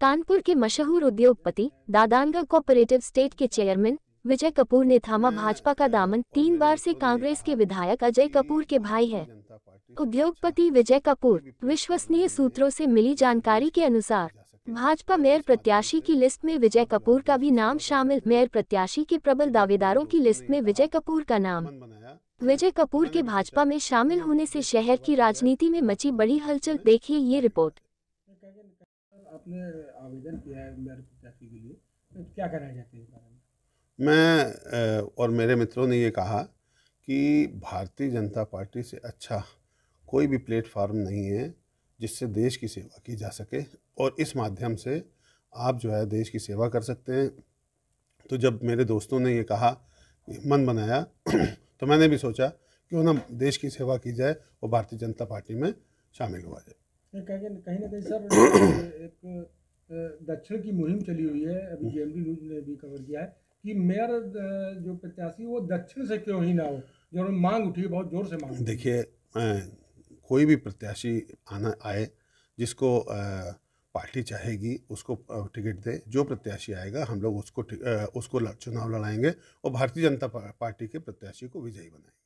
कानपुर के मशहूर उद्योगपति दादानगर कोऑपरेटिव स्टेट के चेयरमैन विजय कपूर ने थामा भाजपा का दामन तीन बार से कांग्रेस के विधायक अजय कपूर के भाई है उद्योगपति विजय कपूर विश्वसनीय सूत्रों से मिली जानकारी के अनुसार भाजपा मेयर प्रत्याशी की लिस्ट में विजय कपूर का भी नाम शामिल मेयर प्रत्याशी के प्रबल दावेदारों की लिस्ट में विजय कपूर का नाम विजय कपूर के भाजपा में शामिल होने से शहर की राजनीति में मची बड़ी हलचल देखिए ये रिपोर्ट आपने आवेदन किया है के लिए तो क्या कहना चाहते हैं इस बारे में मैं और मेरे मित्रों ने ये कहा कि भारतीय जनता पार्टी से अच्छा कोई भी प्लेटफार्म नहीं है जिससे देश की सेवा की जा सके और इस माध्यम से आप जो है देश की सेवा कर सकते हैं तो जब मेरे दोस्तों ने ये कहा मन बनाया तो मैंने भी सोचा कि ना देश की सेवा की जाए और भारतीय जनता पार्टी में शामिल हुआ जाए कहीं ना कहीं सर एक दक्षिण की मुहिम चली हुई है अभी जे हम्म। न्यूज ने भी कवर किया है कि मेयर जो प्रत्याशी वो दक्षिण से क्यों ही ना हो जो मांग उठी बहुत जोर से मांग देखिए कोई भी प्रत्याशी आना आए जिसको पार्टी चाहेगी उसको टिकट दे जो प्रत्याशी आएगा हम लोग उसको उसको चुनाव लड़ाएंगे और भारतीय जनता पार्टी के प्रत्याशी को विजयी बनाएंगे